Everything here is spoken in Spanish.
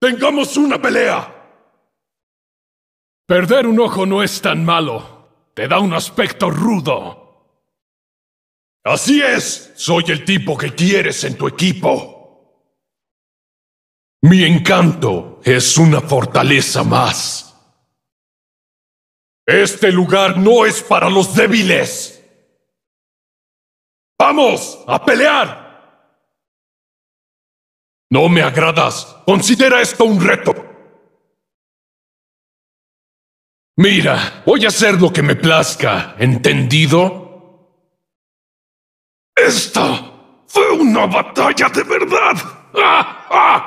Tengamos una pelea. Perder un ojo no es tan malo. Te da un aspecto rudo. Así es. Soy el tipo que quieres en tu equipo. Mi encanto es una fortaleza más. Este lugar no es para los débiles. ¡Vamos a pelear! No me agradas. Considera esto un reto. Mira, voy a hacer lo que me plazca, ¿entendido? Esta fue una batalla de verdad. ¡Ah, ah!